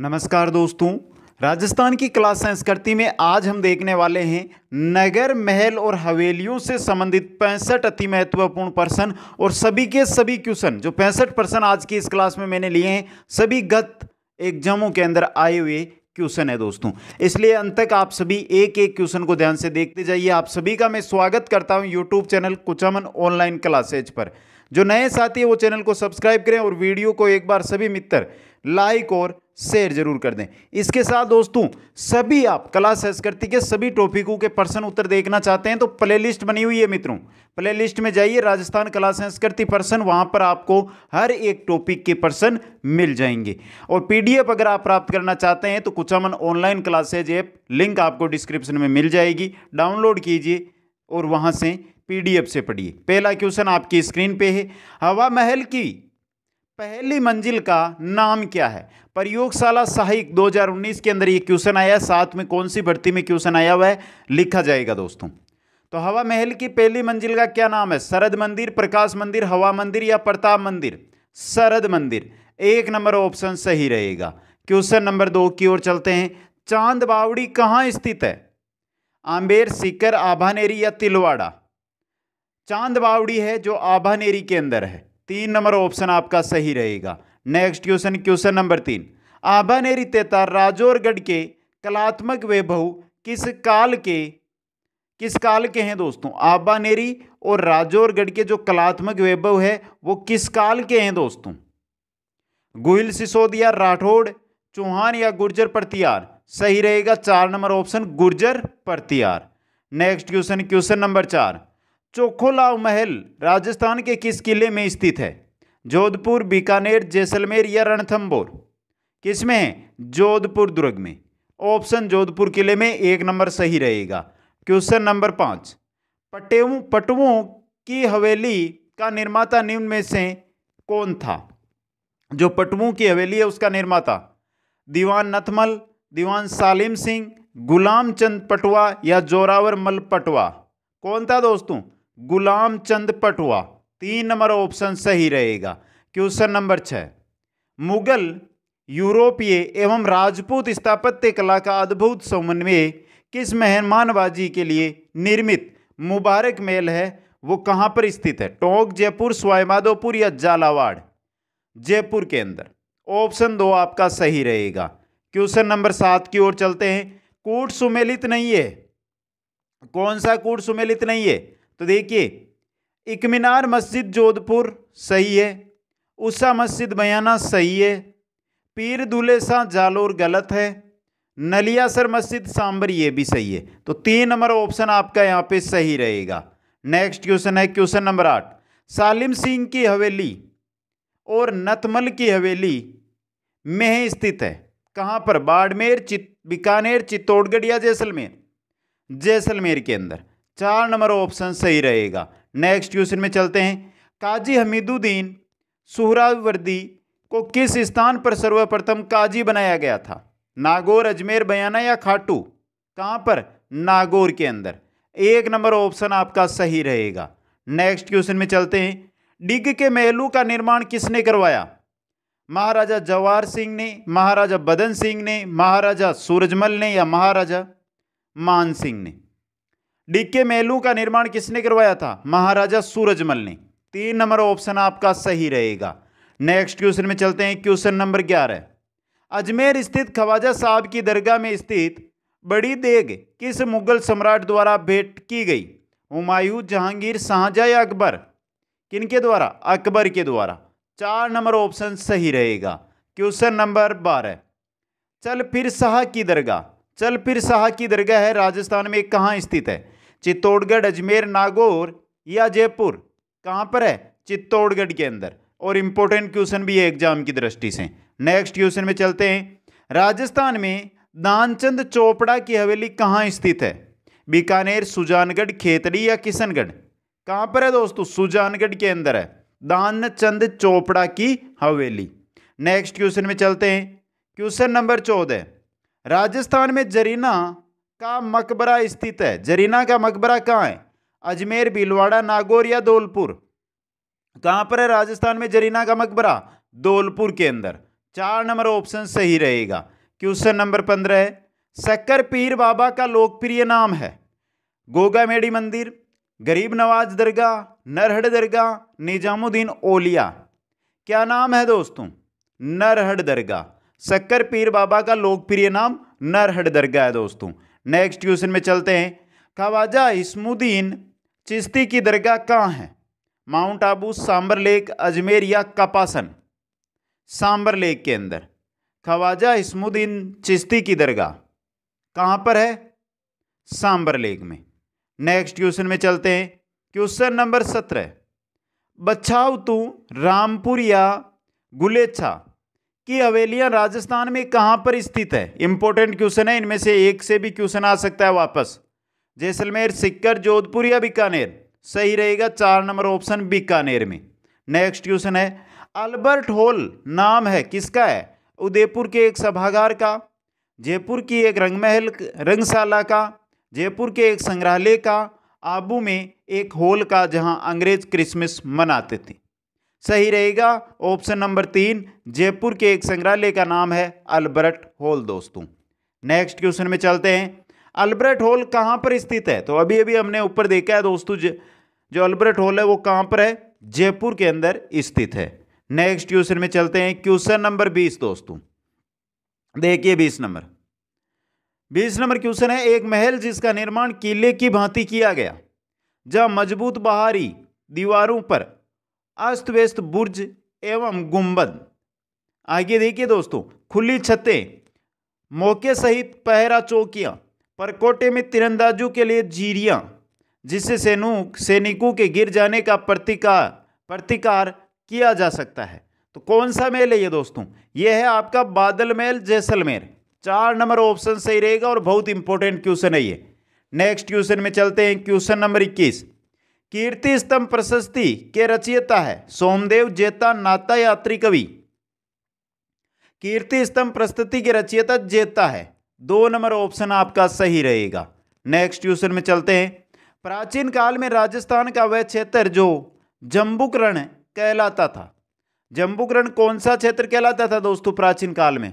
नमस्कार दोस्तों राजस्थान की कला संस्कृति में आज हम देखने वाले हैं नगर महल और हवेलियों से संबंधित पैंसठ अति महत्वपूर्ण पर्सन और सभी के सभी क्वेश्चन जो पैंसठ पर्सन आज की इस क्लास में मैंने लिए हैं सभी गत एग्जामों के अंदर आए हुए क्वेश्चन है दोस्तों इसलिए अंत तक आप सभी एक एक क्वेश्चन को ध्यान से देखते जाइए आप सभी का मैं स्वागत करता हूँ YouTube channel Kuchaman online classes पर जो नए साथी हैं वो चैनल को सब्सक्राइब करें और वीडियो को एक बार सभी मित्र लाइक और शेयर जरूर कर दें इसके साथ दोस्तों सभी आप कला संस्कृति के सभी टॉपिकों के प्रश्न उत्तर देखना चाहते हैं तो प्लेलिस्ट बनी हुई है मित्रों प्लेलिस्ट में जाइए राजस्थान कला संस्कृति प्रश्न वहां पर आपको हर एक टॉपिक के प्रश्न मिल जाएंगे और पीडीएफ अगर आप प्राप्त करना चाहते हैं तो कुछ Aman online classes app link आपको डिस्क्रिप्शन में मिल जाएगी डाउनलोड कीजिए और वहाँ से पी से पढ़िए पहला क्वेश्चन आपकी स्क्रीन पर है हवा महल की पहली मंजिल का नाम क्या है प्रयोगशाला सहायक 2019 के अंदर ये क्वेश्चन आया साथ में कौन सी भर्ती में क्वेश्चन आया हुआ है लिखा जाएगा दोस्तों तो हवा महल की पहली मंजिल का क्या नाम है शरद मंदिर प्रकाश मंदिर हवा मंदिर या प्रताप मंदिर शरद मंदिर एक नंबर ऑप्शन सही रहेगा क्वेश्चन नंबर दो की ओर चलते हैं चांद बावड़ी कहाँ स्थित है आम्बेर सीकर आभानेरी या तिलवाड़ा चांद बावड़ी है जो आभानेरी के अंदर है तीन नंबर ऑप्शन आपका सही रहेगा नेक्स्ट क्वेश्चन क्वेश्चन नंबर तीन आभा ने रितेता राजौरगढ़ के कलात्मक वैभव किस काल के किस काल के हैं दोस्तों आबानेरी और राजौरगढ़ के जो कलात्मक वैभव है वो किस काल के हैं दोस्तों गुहिल सिसोदिया राठौड़ चौहान या गुर्जर प्रतियार सही रहेगा चार number option Gurjar Pratihar next question question number चार चोखोलाव महल राजस्थान के किस किले में स्थित है जोधपुर बीकानेर जैसलमेर या रणथम्बोर किस में है जोधपुर दुर्ग में ऑप्शन जोधपुर किले में एक नंबर सही रहेगा क्वेश्चन नंबर पाँच पटेऊ पटुओं की हवेली का निर्माता निम्न में से कौन था जो पटुओं की हवेली है उसका निर्माता दीवान नथमल दीवान सालिम सिंह गुलाम चंद पटवा या जोरावर मल पटवा कौन था दोस्तों गुलाम चंद पटुआ तीन नंबर ऑप्शन सही रहेगा क्वेश्चन नंबर छः मुगल यूरोपीय एवं राजपूत स्थापत्य कला का अद्भुत समन्वय किस मेहमानबाजी के लिए निर्मित मुबारक महल है वो कहाँ पर स्थित है टोंक जयपुर स्वाईमाधोपुर या झालावाड़ जयपुर के अंदर ऑप्शन दो आपका सही रहेगा क्वेश्चन नंबर सात की ओर चलते हैं कूट सुमेलित नहीं है कौन सा कूट सुमेलित नहीं है तो देखिए इकमिनार मस्जिद जोधपुर सही है उषा मस्जिद बयाना सही है पीर दूल्हे शाह जालोर गलत है नलिया सर मस्जिद सांबर ये भी सही है तो तीन नंबर ऑप्शन आपका यहाँ पे सही रहेगा नेक्स्ट क्वेश्चन है क्वेश्चन नंबर आठ सालिम सिंह की हवेली और नथमल की हवेली में स्थित है कहाँ पर बाड़मेर चित बीकानेर चित्तौड़गढ़ या जैसलमेर जैसलमेर के अंदर चार नंबर ऑप्शन सही रहेगा नेक्स्ट क्वेश्चन में चलते हैं काजी हमीदुद्दीन सुहरावर्दी को किस स्थान पर सर्वप्रथम काजी बनाया गया था नागौर अजमेर बयाना या खाटू कहाँ पर नागौर के अंदर एक नंबर ऑप्शन आपका सही रहेगा नेक्स्ट क्वेश्चन में चलते हैं डिग के महलू का निर्माण किसने करवाया महाराजा जवाहर सिंह ने महाराजा बदन सिंह ने महाराजा सूरजमल ने या महाराजा मान सिंह ने डीके मेलू का निर्माण किसने करवाया था महाराजा सूरजमल ने तीन नंबर ऑप्शन आपका सही रहेगा नेक्स्ट क्वेश्चन में चलते हैं क्वेश्चन नंबर ग्यारह अजमेर स्थित खवाजा साहब की दरगाह में स्थित बड़ी देग किस मुगल सम्राट द्वारा भेंट की गई हुमायूं जहांगीर शाहजहाँ या अकबर किनके द्वारा अकबर के द्वारा चार नंबर ऑप्शन सही रहेगा क्वेश्चन नंबर बारह चल फिर शाह की दरगाह चल फिर शाह की दरगाह है राजस्थान में कहाँ स्थित है चित्तौड़गढ़ अजमेर नागौर या जयपुर कहाँ पर है चित्तौड़गढ़ के अंदर और इम्पोर्टेंट क्वेश्चन भी है एग्जाम की दृष्टि से नेक्स्ट क्वेश्चन में चलते हैं राजस्थान में दानचंद चोपड़ा की हवेली कहाँ स्थित है बीकानेर सुजानगढ़ खेतड़ी या किशनगढ़ कहाँ पर है दोस्तों सुजानगढ़ के अंदर है दानचंद चोपड़ा की हवेली नेक्स्ट क्वेश्चन में चलते हैं क्वेश्चन नंबर चौदह राजस्थान में जरीना का मकबरा स्थित है जरीना का मकबरा कहाँ है अजमेर भीलवाड़ा नागौर या धौलपुर कहाँ पर है राजस्थान में जरीना का मकबरा धौलपुर के अंदर चार नंबर ऑप्शन सही रहेगा क्वेश्चन नंबर पंद्रह है शक्कर पीर बाबा का लोकप्रिय नाम है गोगा मेडी मंदिर गरीब नवाज दरगाह नरहड़ दरगाह निजामुद्दीन ओलिया क्या नाम है दोस्तों नरहड़ दरगाह शक्कर पीर बाबा का लोकप्रिय नाम नरहड़ दरगाह है दोस्तों नेक्स्ट क्वेश्चन में चलते हैं खवाजा इसमुद्दीन चिश्ती की दरगाह कहाँ है माउंट आबू सांबर लेक अजमेर या कपासन सांबर लेक के अंदर खवाजा इसमुद्दीन चिश्ती की दरगाह कहाँ पर है सांबर लेक में नेक्स्ट क्वेश्चन में चलते हैं क्वेश्चन नंबर सत्रह बच्छाव तू रामपुर या गुलेच्छा कि हवेलियां राजस्थान में कहाँ पर स्थित है इंपॉर्टेंट क्वेश्चन है इनमें से एक से भी क्वेश्चन आ सकता है वापस जैसलमेर सिक्कर जोधपुर या बीकानेर सही रहेगा चार नंबर ऑप्शन बीकानेर में नेक्स्ट क्वेश्चन है अल्बर्ट हॉल नाम है किसका है उदयपुर के एक सभागार का जयपुर की एक रंगमहल रंगशाला का जयपुर के एक संग्रहालय का आबू में एक हॉल का जहां अंग्रेज क्रिसमस मनाते थे सही रहेगा ऑप्शन नंबर तीन जयपुर के एक संग्रहालय का नाम है अल्बर्ट हॉल दोस्तों नेक्स्ट क्वेश्चन में चलते हैं अल्बर्ट हॉल कहाँ पर स्थित है तो अभी अभी हमने ऊपर देखा है दोस्तों जो अल्बर्ट हॉल है वो कहाँ पर है जयपुर के अंदर स्थित है नेक्स्ट क्वेश्चन में चलते हैं क्वेश्चन नंबर बीस दोस्तों देखिए बीस नंबर बीस नंबर क्वेश्चन है एक महल जिसका निर्माण किले की भांति किया गया जहां मजबूत बाहरी दीवारों पर अस्त व्यस्त बुर्ज एवं गुंबद आगे देखिए दोस्तों खुली छतें मौके सहित पहरा चौकियां परकोटे में तिरंदाजू के लिए जीरियां जिससे सैनिक सैनिकों के गिर जाने का प्रतिकार प्रतिकार किया जा सकता है तो कौन सा मेल है ये दोस्तों ये है आपका बादल मेल जैसलमेर चार नंबर ऑप्शन सही रहेगा और बहुत इंपॉर्टेंट क्वेश्चन है ये नेक्स्ट क्वेश्चन में चलते हैं क्वेश्चन नंबर इक्कीस कीर्ति स्तंभ प्रशस्ति के रचयिता है सोमदेव जेता नाता यात्री कवि कीर्ति स्तंभ प्रस्तुति के रचयिता जेता है दो नंबर ऑप्शन आपका सही रहेगा नेक्स्ट क्वेश्चन में चलते हैं प्राचीन काल में राजस्थान का वह क्षेत्र जो जम्बुकरण कहलाता था जम्बुकरण कौन सा क्षेत्र कहलाता था दोस्तों प्राचीन काल में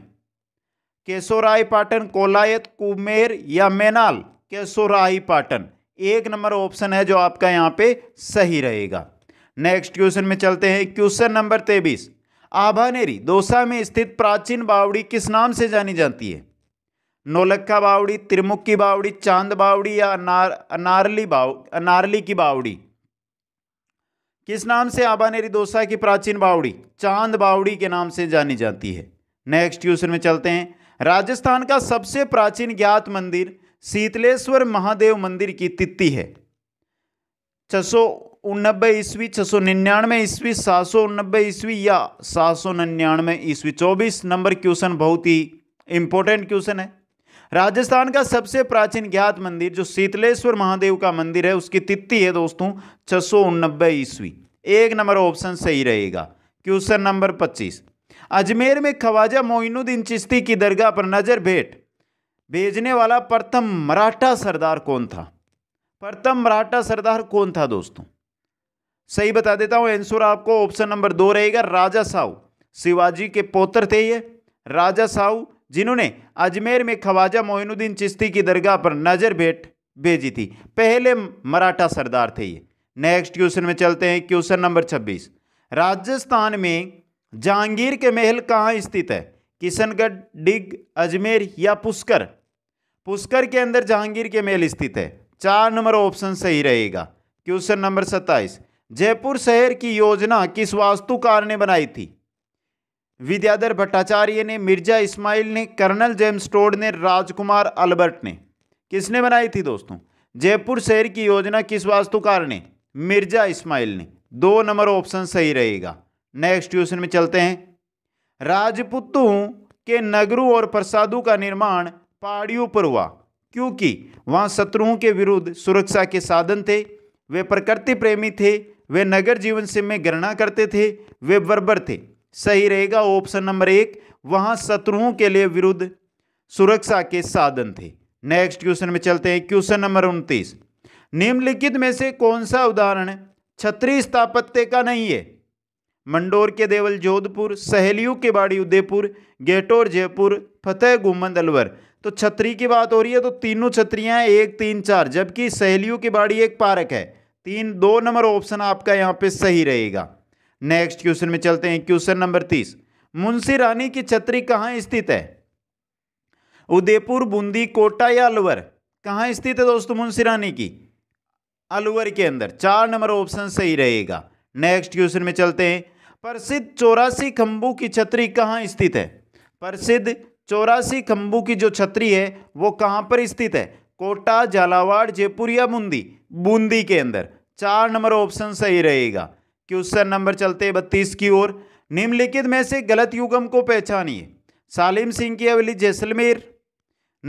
केशोराय पाटन कोलायत कुमेर या मेनाल केशोराय पाटन एक नंबर ऑप्शन है जो आपका यहाँ पे सही रहेगा नेक्स्ट क्वेश्चन में चलते हैं क्वेश्चन नंबर तेबीस आभानेरी दोसा में स्थित प्राचीन बावड़ी किस नाम से जानी जाती है नौलखा बावड़ी त्रिमुख की बावड़ी चांद बावड़ी या अनार अनारली बाव अनारली की बावड़ी किस नाम से आबानेरी दोसा की प्राचीन बावड़ी चांद बावड़ी के नाम से जानी जाती है नेक्स्ट क्वेश्चन में चलते हैं राजस्थान का सबसे प्राचीन ज्ञात मंदिर शीतलेश्वर महादेव मंदिर की तिथि है छ सौ उनबे ईस्वी छ सौ निन्यानवे ईस्वी सात सौ उनबे ईस्वी या सात सौ निन्यानवे ईस्वी चौबीस नंबर क्वेश्चन बहुत ही इंपॉर्टेंट क्वेश्चन है राजस्थान का सबसे प्राचीन ज्ञात मंदिर जो शीतलेश्वर महादेव का मंदिर है उसकी तिथि है दोस्तों छ सौ उनबे ईस्वी एक नंबर ऑप्शन सही रहेगा क्वेश्चन नंबर पच्चीस अजमेर में ख्वाजा मोइनुद्दीन चिश्ती की दरगाह पर नजर भेंट भेजने वाला प्रथम मराठा सरदार कौन था प्रथम मराठा सरदार कौन था दोस्तों सही बता देता हूँ आंसर आपको ऑप्शन नंबर दो रहेगा राजा साहू शिवाजी के पोतर थे ये राजा साहू जिन्होंने अजमेर में ख्वाजा मोइनुद्दीन चिश्ती की दरगाह पर नज़र भेंट भेजी थी पहले मराठा सरदार थे ये नेक्स्ट क्वेश्चन में चलते हैं क्वेश्चन नंबर छब्बीस राजस्थान में जहांगीर के महल कहाँ स्थित है किशनगढ़ डिग अजमेर या पुष्कर पुष्कर के अंदर जहांगीर के मेल स्थित है चार नंबर ऑप्शन सही रहेगा क्वेश्चन नंबर सत्ताईस जयपुर शहर की योजना किस वास्तुकार ने बनाई थी विद्याधर भट्टाचार्य ने मिर्जा इस्माइल ने कर्नल जेम्स टोड ने राजकुमार अल्बर्ट ने किसने बनाई थी दोस्तों जयपुर शहर की योजना किस वास्तुकार ने मिर्जा इस्माइल ने दो नंबर ऑप्शन सही रहेगा नेक्स्ट क्वेश्चन में चलते हैं राजपुतों के नगरों और प्रसादों का निर्माण पहाड़ियों पर हुआ क्योंकि वहाँ शत्रुओं के विरुद्ध सुरक्षा के साधन थे वे प्रकृति प्रेमी थे वे नगर जीवन से में गणना करते थे वे बर्बर थे सही रहेगा ऑप्शन नंबर एक वहाँ शत्रुओं के लिए विरुद्ध सुरक्षा के साधन थे नेक्स्ट क्वेश्चन में चलते हैं क्वेश्चन नंबर उनतीस निम्नलिखित में से कौन सा उदाहरण छत्री स्थापत्य का नहीं है मंडोर के देवल जोधपुर सहेलियों के बाड़ी उदयपुर गेटोर जयपुर फतेह गुमंद अलवर तो छतरी की बात हो रही है तो तीनों छतरियाँ एक तीन चार जबकि सहेलियों की बाड़ी एक पार्क है तीन दो नंबर ऑप्शन आपका यहाँ पे सही रहेगा नेक्स्ट क्वेश्चन में चलते हैं क्वेश्चन नंबर तीस मुंशी रानी की छतरी कहाँ स्थित है उदयपुर बूंदी कोटा या अलवर कहाँ स्थित है दोस्तों मुंशी रानी की अलवर के अंदर चार नंबर ऑप्शन सही रहेगा नेक्स्ट क्वेश्चन में चलते हैं प्रसिद्ध चौरासी खंबू की छतरी कहाँ स्थित है प्रसिद्ध चौरासी खम्बू की जो छतरी है वो कहाँ पर स्थित है कोटा झालावाड़ जयपुर या बूंदी बूंदी के अंदर चार नंबर ऑप्शन सही रहेगा क्वेश्चन नंबर चलते बत्तीस की ओर निम्नलिखित में से गलत युगम को पहचानिए सालिम सिंह की अवेली जैसलमेर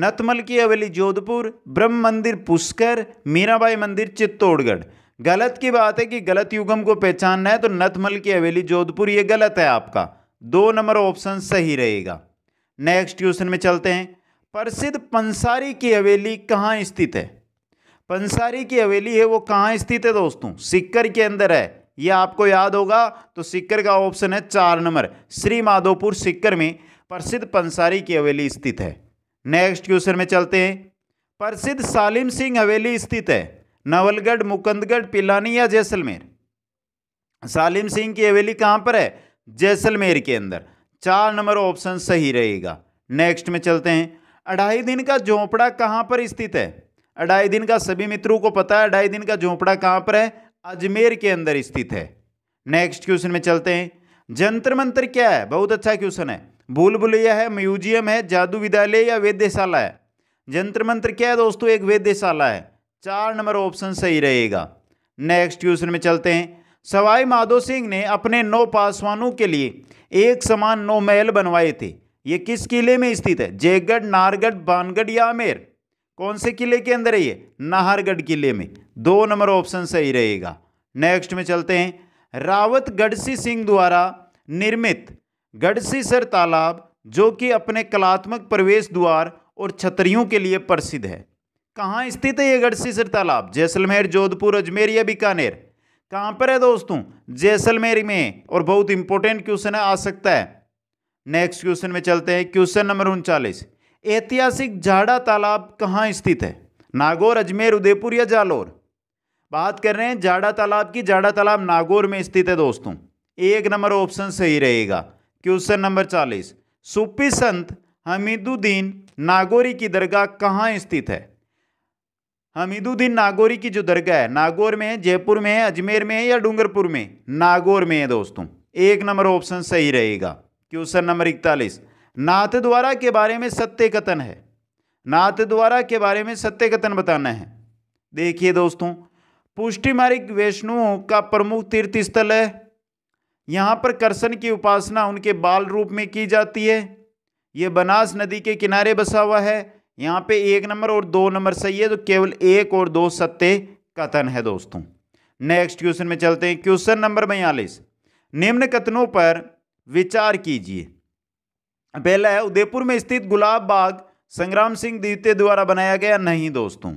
नतमल की अवेली जोधपुर ब्रह्म मंदिर पुष्कर मीराबाई मंदिर चित्तौड़गढ़ गलत की बात है कि गलत युगम को पहचानना है तो नथमल की अवेली जोधपुर ये गलत है आपका दो नंबर ऑप्शन सही रहेगा नेक्स्ट क्वेश्चन में चलते हैं प्रसिद्ध पंसारी की हवेली कहाँ स्थित है पंसारी की हवेली है वो कहाँ स्थित है दोस्तों सिक्कर के अंदर है ये आपको याद होगा तो सिक्कर का ऑप्शन है चार नंबर श्री माधोपुर सिक्कर में प्रसिद्ध पंसारी की हवेली स्थित है नेक्स्ट क्वेश्चन में चलते हैं प्रसिद्ध सालिम सिंह हवेली स्थित है नवलगढ़ मुकंदगढ़ पिलानी या जैसलमेर सालिम सिंह की हवेली कहाँ पर है जैसलमेर के अंदर चार नंबर ऑप्शन सही रहेगा नेक्स्ट में चलते हैं अढ़ाई दिन का झोंपड़ा कहाँ पर स्थित है अढ़ाई दिन का सभी मित्रों को पता है अढ़ाई दिन का झोंपड़ा कहाँ पर है अजमेर के अंदर स्थित है नेक्स्ट क्वेश्चन में चलते हैं जंतर मंत्र क्या है बहुत अच्छा क्वेश्चन है भूल भुलैया है म्यूजियम है जादू विद्यालय या वेद्यशाला है जंतर मंत्र क्या है दोस्तों एक वेद्यशाला है चार नंबर ऑप्शन सही रहेगा नेक्स्ट क्वेश्चन में चलते हैं सवाई माधो सिंह ने अपने नौ पासवानों के लिए एक समान नौ महल बनवाए थे ये किस किले में स्थित है जयगढ़ नारगढ़ बानगढ़ या आमेर कौन से किले के अंदर है ये नाहरगढ़ किले में दो नंबर ऑप्शन सही रहेगा नेक्स्ट में चलते हैं रावत गढ़सी सिंह द्वारा निर्मित गढ़सी सर तालाब जो कि अपने कलात्मक प्रवेश द्वार और छतरियों के लिए प्रसिद्ध है कहाँ स्थित है ये गढ़सी सर तालाब जैसलमेर जोधपुर अजमेर या बीकानेर कहाँ पर है दोस्तों जैसलमेर में और बहुत इंपॉर्टेंट क्वेश्चन आ सकता है नेक्स्ट क्वेश्चन में चलते हैं क्वेश्चन नंबर उनचालीस ऐतिहासिक झाड़ा तालाब कहाँ स्थित है नागौर अजमेर उदयपुर या जालोर बात कर रहे हैं जाड़ा तालाब की जाड़ा तालाब नागौर में स्थित है दोस्तों एक नंबर ऑप्शन सही रहेगा क्वेश्चन नंबर चालीस सुपी संत हमीदुद्दीन नागौरी की दरगाह कहाँ स्थित है हमीदुद्दीन नागौरी की जो दरगाह है नागौर में है जयपुर में है अजमेर में है या डूंगरपुर में नागौर में है दोस्तों एक नंबर ऑप्शन सही रहेगा क्वेश्चन नंबर इकतालीस नाथ द्वारा के बारे में सत्य कथन है नाथ द्वारा के बारे में सत्य कथन बताना है देखिए दोस्तों मारिक वैष्णु का प्रमुख तीर्थ स्थल है यहाँ पर कर्सन की उपासना उनके बाल रूप में की जाती है ये बनास नदी के किनारे बसा हुआ है यहाँ पे एक नंबर और दो नंबर सही है तो केवल एक और दो सत्य कथन है दोस्तों नेक्स्ट क्वेश्चन में चलते हैं क्वेश्चन नंबर बयालीस निम्न कथनों पर विचार कीजिए पहला है उदयपुर में स्थित गुलाब बाग संग्राम सिंह द्वितीय द्वारा बनाया गया नहीं दोस्तों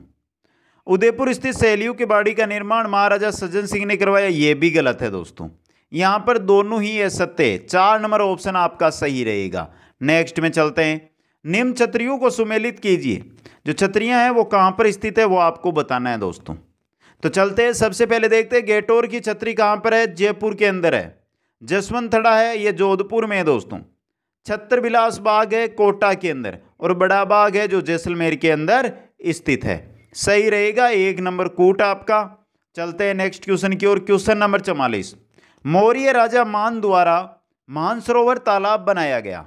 उदयपुर स्थित सहेलियों की बाड़ी का निर्माण महाराजा सज्जन सिंह ने करवाया ये भी गलत है दोस्तों यहाँ पर दोनों ही है सत्य चार नंबर ऑप्शन आपका सही रहेगा नेक्स्ट में चलते हैं निम्न छत्रियों को सुमेलित कीजिए जो छतरियाँ हैं वो कहाँ पर स्थित है वो आपको बताना है दोस्तों तो चलते हैं सबसे पहले देखते हैं गेटोर की छतरी कहाँ पर है जयपुर के अंदर है जसवंत थड़ा है ये जोधपुर में है दोस्तों छत्र बिलास बाग है कोटा के अंदर और बड़ा बाग है जो जैसलमेर के अंदर स्थित है सही रहेगा एक नंबर कूट आपका चलते हैं नेक्स्ट क्वेश्चन की ओर क्वेश्चन नंबर चवालीस मौर्य राजा मान द्वारा मानसरोवर तालाब बनाया गया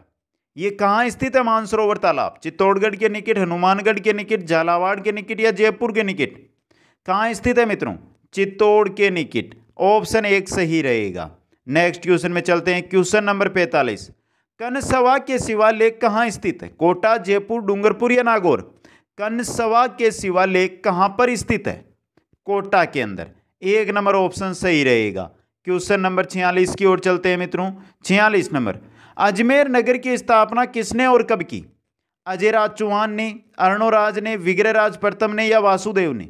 ये कहाँ स्थित है मानसरोवर तालाब चित्तौड़गढ़ के निकट हनुमानगढ़ के निकट झालावाड़ के निकट या जयपुर के निकट कहाँ स्थित है मित्रों चित्तौड़ के निकट ऑप्शन एक सही रहेगा नेक्स्ट क्वेश्चन में चलते हैं क्वेश्चन नंबर पैंतालीस कनसवा के लेक कहाँ स्थित है कोटा जयपुर डूंगरपुर या नागौर कनसवा के सिवा लेक कहाँ पर स्थित है कोटा के अंदर एक नंबर ऑप्शन सही रहेगा क्वेश्चन नंबर छियालीस की ओर चलते हैं मित्रों छियालीस नंबर अजमेर नगर की स्थापना किसने और कब की अजयराज चौहान ने अर्णोराज ने विग्रहराज प्रथम ने या वासुदेव ने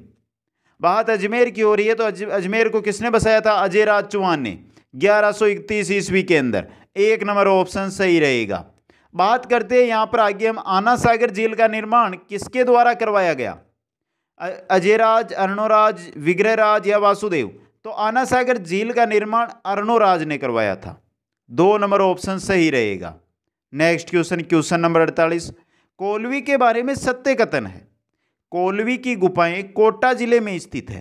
बात अजमेर की हो रही है तो अज, अजमेर को किसने बसाया था अजयराज चौहान ने 1131 ईस्वी के अंदर एक नंबर ऑप्शन सही रहेगा बात करते हैं यहाँ पर आगे हम आना सागर झील का निर्माण किसके द्वारा करवाया गया अजयराज अर्णोराज विग्रहराज या वासुदेव तो आना सागर झील का निर्माण अर्णोराज ने करवाया था दो नंबर ऑप्शन सही रहेगा नेक्स्ट क्वेश्चन क्वेश्चन नंबर अड़तालीस कोलवी के बारे में सत्य कथन है कोलवी की गुफाएं कोटा जिले में स्थित है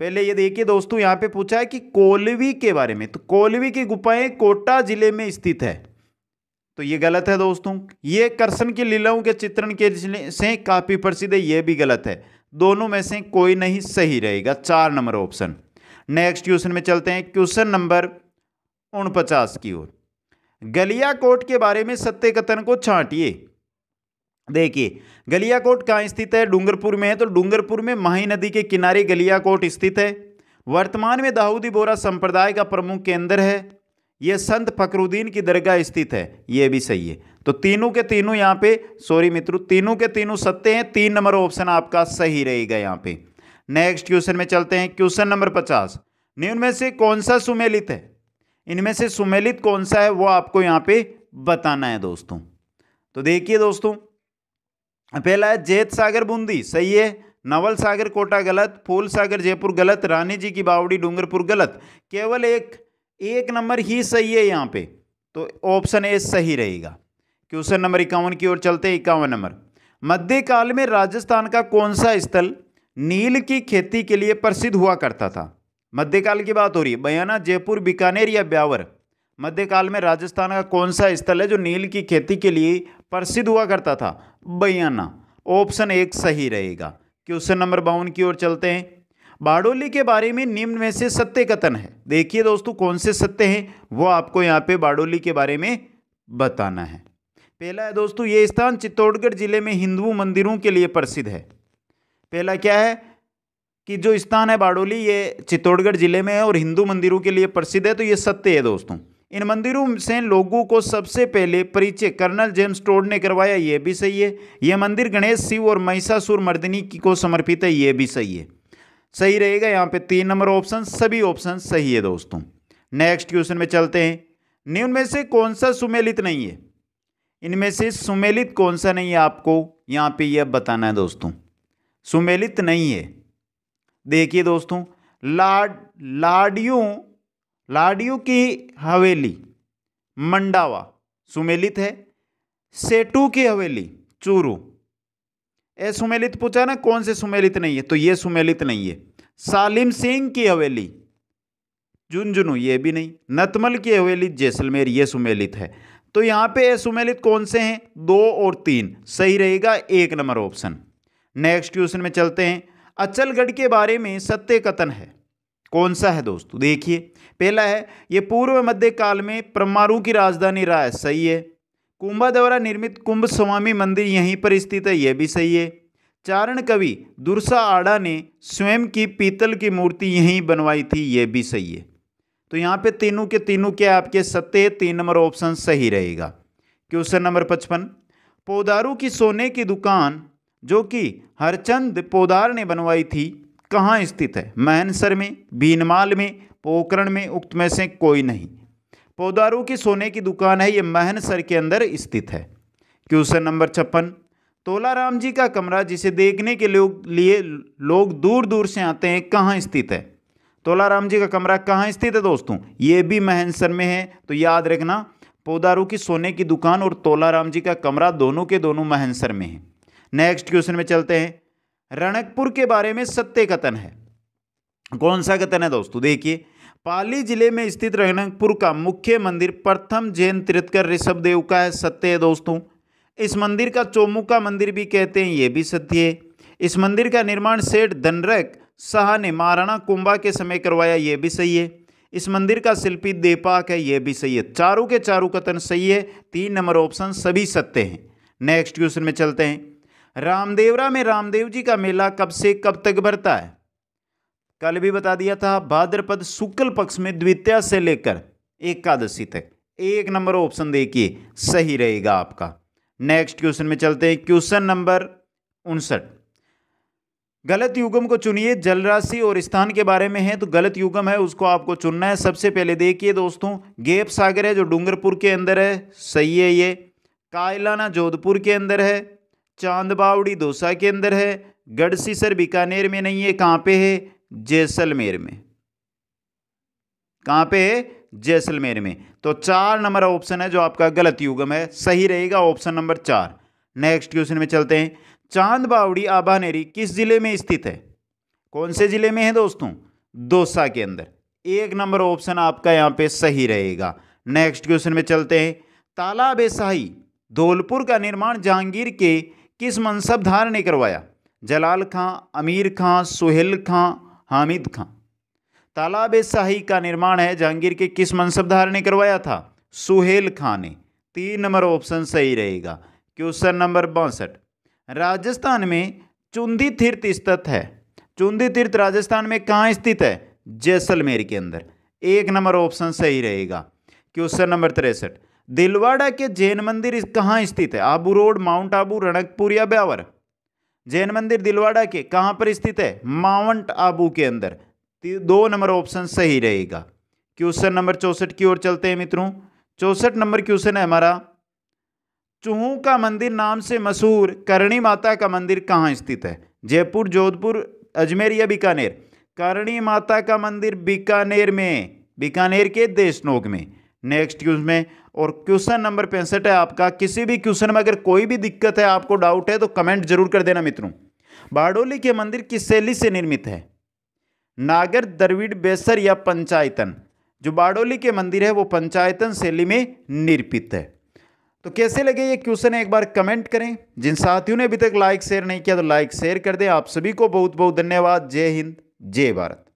पहले ये देखिए दोस्तों यहां पे पूछा है कि कोलवी के बारे में तो कोलवी की गुफाएं कोटा जिले में स्थित है तो ये गलत है दोस्तों ये कर्षण की लीलाओं के चित्रण के से काफ़ी प्रसिद्ध है यह भी गलत है दोनों में से कोई नहीं सही रहेगा चार नंबर ऑप्शन नेक्स्ट क्वेश्चन में चलते हैं क्वेश्चन नंबर उनपचास की ओर गलिया कोट के बारे में सत्य कथन को छांटिए देखिए गलिया कोट कहाँ स्थित है डूंगरपुर में है तो डूंगरपुर में माही नदी के किनारे गलिया कोट स्थित है वर्तमान में दाऊदी बोरा संप्रदाय का प्रमुख केंद्र है यह संत फकरुद्दीन की दरगाह स्थित है यह भी सही है तो तीनों के तीनों यहाँ पे सॉरी मित्रों तीनों के तीनों सत्य हैं तीन नंबर ऑप्शन आपका सही रहेगा यहाँ पे नेक्स्ट क्वेश्चन में चलते हैं क्वेश्चन नंबर पचास निम्न में से कौन सा सुमेलित है इनमें से सुमेलित कौन सा है वो आपको यहाँ पे बताना है दोस्तों तो देखिए दोस्तों पहला है जेत सागर बूंदी सही है नवल सागर कोटा गलत फूल सागर जयपुर गलत रानी जी की बावड़ी डूंगरपुर गलत केवल एक एक नंबर ही सही है यहाँ पे तो ऑप्शन ए सही रहेगा क्वेश्चन नंबर इक्यावन की ओर चलते हैं इक्यावन नंबर मध्यकाल में राजस्थान का कौन सा स्थल नील की खेती के लिए प्रसिद्ध हुआ करता था मध्यकाल की बात हो रही है बयाना जयपुर बीकानेर या ब्यावर मध्यकाल में राजस्थान का कौन सा स्थल है जो नील की खेती के लिए प्रसिद्ध हुआ करता था बयाना ऑप्शन एक सही रहेगा क्वेश्चन नंबर बावन की ओर चलते हैं बाड़ोली के बारे में निम्न में से सत्य कथन है देखिए दोस्तों कौन से सत्य हैं वो आपको यहाँ पे बाड़ोली के बारे में बताना है पहला है दोस्तों ये स्थान चित्तौड़गढ़ जिले में हिंदू मंदिरों के लिए प्रसिद्ध है पहला क्या है कि जो स्थान है बाड़ोली ये चित्तौड़गढ़ जिले में है और हिंदू मंदिरों के लिए प्रसिद्ध है तो ये सत्य है दोस्तों इन मंदिरों से लोगों को सबसे पहले परिचय कर्नल जेम्स टोड ने करवाया ये भी सही है ये मंदिर गणेश शिव और महिषासुर मर्दिनी को समर्पित है ये भी सही है सही रहेगा यहाँ पे तीन नंबर ऑप्शन सभी ऑप्शन सही है दोस्तों नेक्स्ट क्वेश्चन में चलते हैं निम्न में से कौन सा सुमेलित नहीं है इनमें से सुमेलित कौन सा नहीं है आपको यहाँ पे यह बताना है दोस्तों सुमेलित नहीं है देखिए दोस्तों लाड लाडियों लाडियों की हवेली मंडावा सुमेलित है सेटू की हवेली चूरू ए सुमेलित पूछा ना कौन से सुमेलित नहीं है तो ये सुमेलित नहीं है सालिम सिंह की हवेली झुंझुनू ये भी नहीं नतमल की हवेली जैसलमेर ये सुमेलित है तो यहाँ पे सुमेलित कौन से हैं दो और तीन सही रहेगा एक नंबर ऑप्शन नेक्स्ट क्वेश्चन में चलते हैं अचलगढ़ के बारे में सत्य कथन है कौन सा है दोस्तों देखिए पहला है ये पूर्व मध्य काल में परमारू की राजधानी रहा है सही है कुंभा द्वारा निर्मित कुंभ स्वामी मंदिर यहीं पर स्थित है यह भी सही है चारण कवि दुर्सा आड़ा ने स्वयं की पीतल की मूर्ति यहीं बनवाई थी यह भी सही है तो यहाँ पे तीनों के तीनों के आपके सत्य तीन नंबर ऑप्शन सही रहेगा क्वेश्चन नंबर पचपन पौधारू की सोने की दुकान जो कि हरचंद पोदार ने बनवाई थी कहाँ स्थित है महनसर में बीनमाल में पोकरण में उक्त में से कोई नहीं पौधारों की सोने की दुकान है ये महनसर के अंदर स्थित है क्वेश्चन नंबर छप्पन तोलाराम जी का कमरा जिसे देखने के लोग लिए लोग दूर दूर से आते हैं कहाँ स्थित है तोलाराम जी का कमरा कहाँ स्थित है दोस्तों ये भी महनसर में है तो याद रखना पौधारों की सोने की दुकान और तोलाराम जी का कमरा दोनों के दोनों महनसर में है नेक्स्ट क्वेश्चन में चलते हैं रणकपुर के बारे में सत्य कथन है कौन सा कथन है दोस्तों देखिए पाली जिले में स्थित रणकपुर का मुख्य मंदिर प्रथम जैन तीर्थकर देव का है सत्य है दोस्तों इस मंदिर का चौमुखा मंदिर भी कहते हैं ये भी सत्य है इस मंदिर का निर्माण सेठ धनरक शाह ने महाराणा कुंभा के समय करवाया ये भी सही है इस मंदिर का शिल्पी देपाक है ये भी सही है चारों के चारों कथन सही है तीन नंबर ऑप्शन सभी सत्य हैं नेक्स्ट क्वेश्चन में चलते हैं रामदेवरा में रामदेव जी का मेला कब से कब तक भरता है कल भी बता दिया था भाद्रपद शुक्ल पक्ष में द्वितीय से लेकर एकादशी तक एक नंबर ऑप्शन देखिए सही रहेगा आपका नेक्स्ट क्वेश्चन में चलते हैं क्वेश्चन नंबर उनसठ गलत युगम को चुनिए जलराशि और स्थान के बारे में है तो गलत युगम है उसको आपको चुनना है सबसे पहले देखिए दोस्तों गेप सागर है जो डूंगरपुर के अंदर है सही है ये कायलाना जोधपुर के अंदर है चांद बावड़ी दोसा के अंदर है गढ़सीसर बीकानेर में नहीं है कहाँ पे है जैसलमेर में कहाँ पे है जैसलमेर में तो चार नंबर ऑप्शन है जो आपका गलत युगम है सही रहेगा ऑप्शन नंबर चार नेक्स्ट क्वेश्चन में चलते हैं चांद बावड़ी आबानेरी किस जिले में स्थित है कौन से जिले में है दोस्तों दोसा के अंदर एक नंबर ऑप्शन आपका यहाँ पे सही रहेगा नेक्स्ट क्वेश्चन में चलते हैं तालाब शाही धौलपुर का निर्माण जहांगीर के किस मनसब धार ने करवाया जलाल खां अमीर खां सुहेल खां हामिद खां तालाब शाही का निर्माण है जहांगीर के किस मनसबधार ने करवाया था सुहेल खां ने तीन नंबर ऑप्शन सही रहेगा क्वेश्चन नंबर बासठ राजस्थान में चुंदी तीर्थ स्थित है चुंदी तीर्थ राजस्थान में कहाँ स्थित है जैसलमेर के अंदर एक नंबर ऑप्शन सही रहेगा क्वेश्चन नंबर तिरसठ दिलवाड़ा के जैन मंदिर कहाँ स्थित है आबू रोड माउंट आबू रणकपुर या ब्यावर जैन मंदिर दिलवाड़ा के कहाँ पर स्थित है माउंट आबू के अंदर दो नंबर ऑप्शन सही रहेगा क्वेश्चन नंबर चौंसठ की ओर चलते हैं मित्रों चौंसठ नंबर क्वेश्चन है हमारा चूहू का मंदिर नाम से मशहूर करणी माता का मंदिर कहाँ स्थित है जयपुर जोधपुर अजमेर या बीकानेर करणी माता का मंदिर बीकानेर में बीकानेर के देशनोक में नेक्स्ट क्यूज में और क्वेश्चन नंबर पैंसठ है आपका किसी भी क्वेश्चन में अगर कोई भी दिक्कत है आपको डाउट है तो कमेंट जरूर कर देना मित्रों बारडोली के मंदिर किस शैली से निर्मित है नागर द्रविड़ बेसर या पंचायतन जो बारडोली के मंदिर है वो पंचायतन शैली में निर्मित है तो कैसे लगे ये क्वेश्चन एक बार कमेंट करें जिन साथियों ने अभी तक लाइक शेयर नहीं किया तो लाइक शेयर कर दें आप सभी को बहुत बहुत धन्यवाद जय हिंद जय भारत